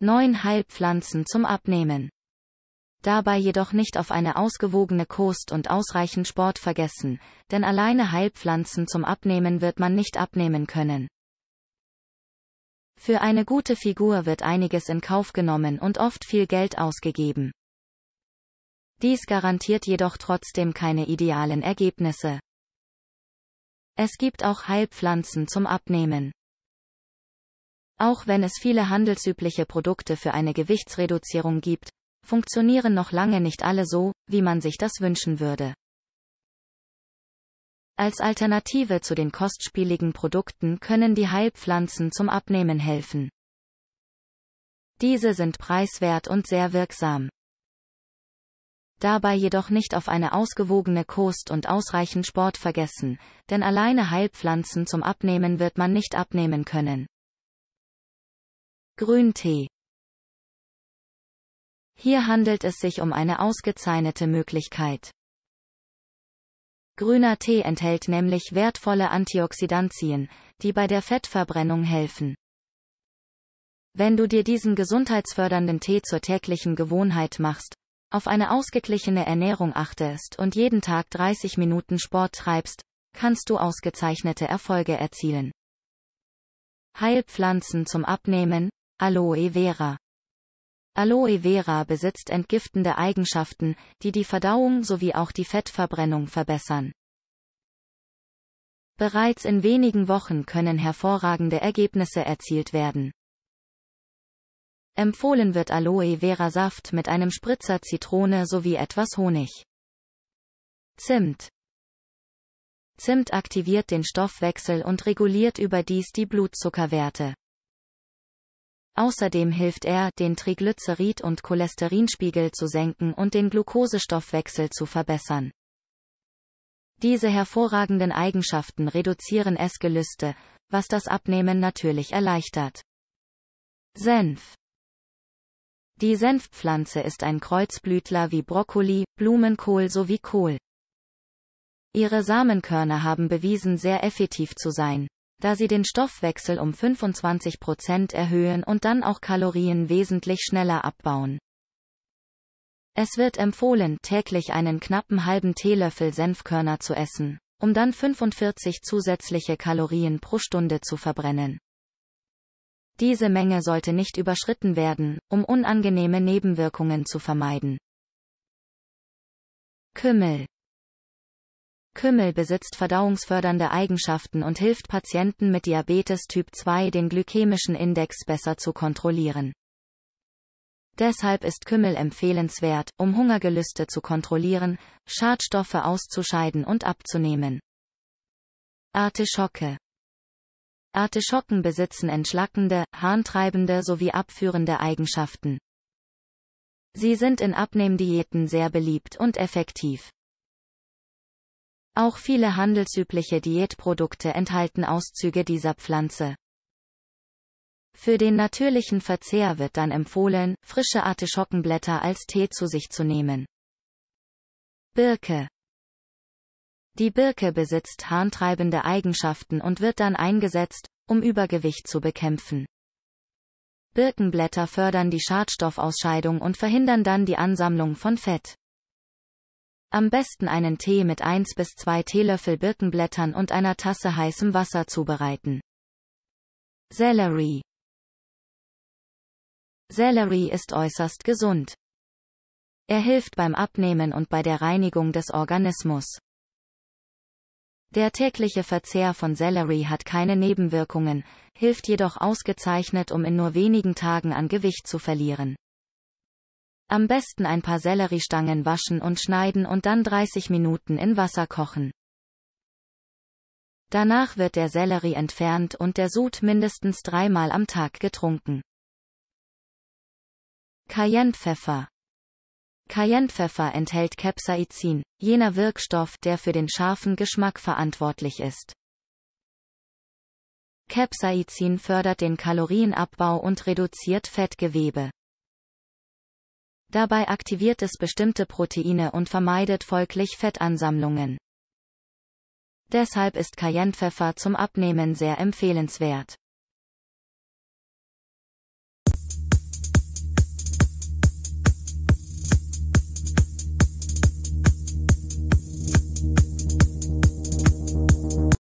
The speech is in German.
Neun Heilpflanzen zum Abnehmen. Dabei jedoch nicht auf eine ausgewogene Kost und ausreichend Sport vergessen, denn alleine Heilpflanzen zum Abnehmen wird man nicht abnehmen können. Für eine gute Figur wird einiges in Kauf genommen und oft viel Geld ausgegeben. Dies garantiert jedoch trotzdem keine idealen Ergebnisse. Es gibt auch Heilpflanzen zum Abnehmen. Auch wenn es viele handelsübliche Produkte für eine Gewichtsreduzierung gibt, funktionieren noch lange nicht alle so, wie man sich das wünschen würde. Als Alternative zu den kostspieligen Produkten können die Heilpflanzen zum Abnehmen helfen. Diese sind preiswert und sehr wirksam. Dabei jedoch nicht auf eine ausgewogene Kost und ausreichend Sport vergessen, denn alleine Heilpflanzen zum Abnehmen wird man nicht abnehmen können. Grüntee Hier handelt es sich um eine ausgezeichnete Möglichkeit. Grüner Tee enthält nämlich wertvolle Antioxidantien, die bei der Fettverbrennung helfen. Wenn du dir diesen gesundheitsfördernden Tee zur täglichen Gewohnheit machst, auf eine ausgeglichene Ernährung achtest und jeden Tag 30 Minuten Sport treibst, kannst du ausgezeichnete Erfolge erzielen. Heilpflanzen zum Abnehmen, Aloe Vera. Aloe Vera besitzt entgiftende Eigenschaften, die die Verdauung sowie auch die Fettverbrennung verbessern. Bereits in wenigen Wochen können hervorragende Ergebnisse erzielt werden. Empfohlen wird Aloe Vera Saft mit einem Spritzer Zitrone sowie etwas Honig. Zimt. Zimt aktiviert den Stoffwechsel und reguliert überdies die Blutzuckerwerte. Außerdem hilft er, den Triglycerid- und Cholesterinspiegel zu senken und den Glukosestoffwechsel zu verbessern. Diese hervorragenden Eigenschaften reduzieren Essgelüste, was das Abnehmen natürlich erleichtert. Senf Die Senfpflanze ist ein Kreuzblütler wie Brokkoli, Blumenkohl sowie Kohl. Ihre Samenkörner haben bewiesen sehr effektiv zu sein da sie den Stoffwechsel um 25 Prozent erhöhen und dann auch Kalorien wesentlich schneller abbauen. Es wird empfohlen, täglich einen knappen halben Teelöffel Senfkörner zu essen, um dann 45 zusätzliche Kalorien pro Stunde zu verbrennen. Diese Menge sollte nicht überschritten werden, um unangenehme Nebenwirkungen zu vermeiden. Kümmel Kümmel besitzt verdauungsfördernde Eigenschaften und hilft Patienten mit Diabetes Typ 2 den glykämischen Index besser zu kontrollieren. Deshalb ist Kümmel empfehlenswert, um Hungergelüste zu kontrollieren, Schadstoffe auszuscheiden und abzunehmen. Artischocke Artischocken besitzen entschlackende, harntreibende sowie abführende Eigenschaften. Sie sind in Abnehmdiäten sehr beliebt und effektiv. Auch viele handelsübliche Diätprodukte enthalten Auszüge dieser Pflanze. Für den natürlichen Verzehr wird dann empfohlen, frische Artischockenblätter als Tee zu sich zu nehmen. Birke Die Birke besitzt harntreibende Eigenschaften und wird dann eingesetzt, um Übergewicht zu bekämpfen. Birkenblätter fördern die Schadstoffausscheidung und verhindern dann die Ansammlung von Fett. Am besten einen Tee mit 1 bis 2 Teelöffel Birkenblättern und einer Tasse heißem Wasser zubereiten. Sellerie Sellerie ist äußerst gesund. Er hilft beim Abnehmen und bei der Reinigung des Organismus. Der tägliche Verzehr von Sellerie hat keine Nebenwirkungen, hilft jedoch ausgezeichnet, um in nur wenigen Tagen an Gewicht zu verlieren. Am besten ein paar Selleriestangen waschen und schneiden und dann 30 Minuten in Wasser kochen. Danach wird der Sellerie entfernt und der Sud mindestens dreimal am Tag getrunken. Cayennepfeffer Cayennepfeffer enthält Capsaicin, jener Wirkstoff, der für den scharfen Geschmack verantwortlich ist. Capsaicin fördert den Kalorienabbau und reduziert Fettgewebe. Dabei aktiviert es bestimmte Proteine und vermeidet folglich Fettansammlungen. Deshalb ist Cayennepfeffer zum Abnehmen sehr empfehlenswert.